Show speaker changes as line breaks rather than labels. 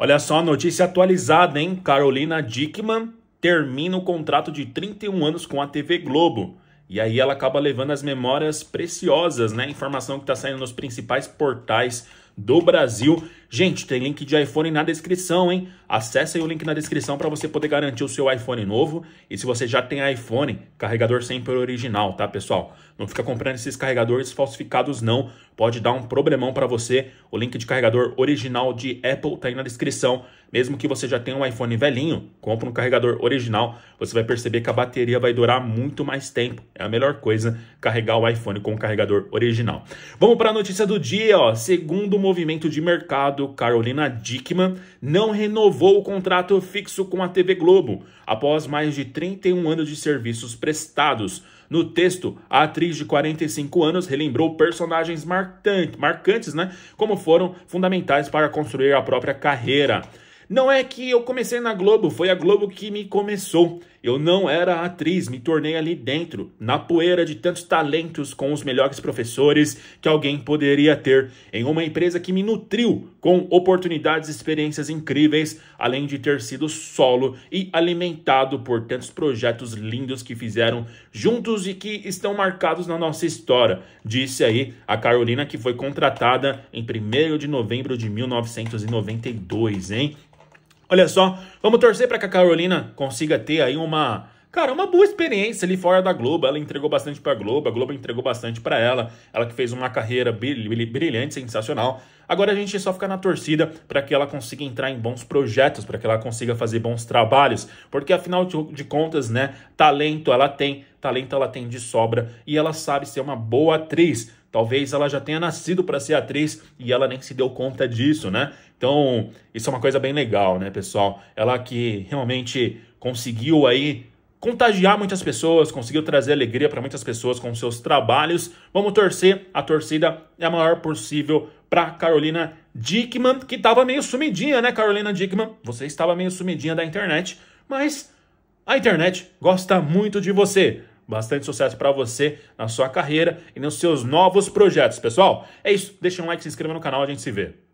Olha só a notícia atualizada, hein? Carolina Dickman termina o contrato de 31 anos com a TV Globo. E aí ela acaba levando as memórias preciosas, né? Informação que está saindo nos principais portais do Brasil Gente, tem link de iPhone na descrição, hein? Acesse o link na descrição para você poder garantir o seu iPhone novo. E se você já tem iPhone, carregador sempre original, tá, pessoal? Não fica comprando esses carregadores falsificados, não. Pode dar um problemão para você. O link de carregador original de Apple tá aí na descrição. Mesmo que você já tenha um iPhone velhinho, compra um carregador original. Você vai perceber que a bateria vai durar muito mais tempo. É a melhor coisa carregar o iPhone com o carregador original. Vamos para a notícia do dia, ó. Segundo movimento de mercado Carolina Dickman não renovou o contrato fixo com a TV Globo após mais de 31 anos de serviços prestados. No texto, a atriz de 45 anos relembrou personagens marcantes, né, como foram fundamentais para construir a própria carreira. Não é que eu comecei na Globo, foi a Globo que me começou. Eu não era atriz, me tornei ali dentro, na poeira de tantos talentos com os melhores professores que alguém poderia ter, em uma empresa que me nutriu com oportunidades e experiências incríveis, além de ter sido solo e alimentado por tantos projetos lindos que fizeram juntos e que estão marcados na nossa história, disse aí a Carolina, que foi contratada em 1 de novembro de 1992, hein? Olha só, vamos torcer para que a Carolina consiga ter aí uma, cara, uma boa experiência ali fora da Globo. Ela entregou bastante para a Globo, a Globo entregou bastante para ela. Ela que fez uma carreira brilhante, sensacional. Agora a gente é só fica na torcida para que ela consiga entrar em bons projetos, para que ela consiga fazer bons trabalhos, porque afinal de contas, né, talento ela tem, talento ela tem de sobra e ela sabe ser uma boa atriz. Talvez ela já tenha nascido para ser atriz e ela nem se deu conta disso, né? Então, isso é uma coisa bem legal, né, pessoal? Ela que realmente conseguiu aí contagiar muitas pessoas, conseguiu trazer alegria para muitas pessoas com seus trabalhos. Vamos torcer, a torcida é a maior possível para Carolina Dickman, que estava meio sumidinha, né, Carolina Dickman? Você estava meio sumidinha da internet, mas a internet gosta muito de você. Bastante sucesso para você na sua carreira e nos seus novos projetos, pessoal. É isso, deixa um like, se inscreva no canal, a gente se vê.